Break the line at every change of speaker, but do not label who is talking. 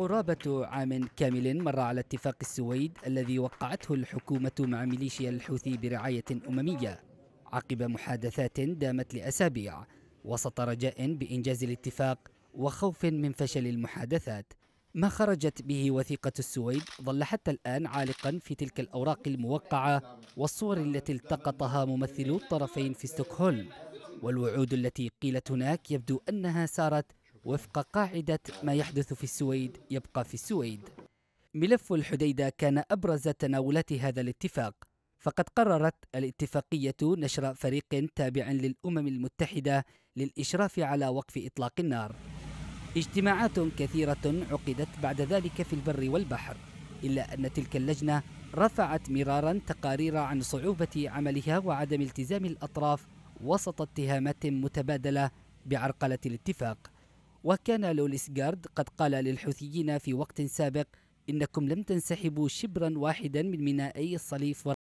قرابة عام كامل مر على اتفاق السويد الذي وقعته الحكومة مع ميليشيا الحوثي برعاية أممية عقب محادثات دامت لأسابيع وسط رجاء بإنجاز الاتفاق وخوف من فشل المحادثات ما خرجت به وثيقة السويد ظل حتى الآن عالقا في تلك الأوراق الموقعة والصور التي التقطها ممثلو الطرفين في ستوكهولم والوعود التي قيلت هناك يبدو أنها سارت وفق قاعدة ما يحدث في السويد يبقى في السويد ملف الحديدة كان أبرز تناولات هذا الاتفاق فقد قررت الاتفاقية نشر فريق تابع للأمم المتحدة للإشراف على وقف إطلاق النار اجتماعات كثيرة عقدت بعد ذلك في البر والبحر إلا أن تلك اللجنة رفعت مرارا تقارير عن صعوبة عملها وعدم التزام الأطراف وسط اتهامات متبادلة بعرقلة الاتفاق وكان لوليسغارد قد قال للحوثيين في وقت سابق إنكم لم تنسحبوا شبرا واحدا من مينائي
الصليف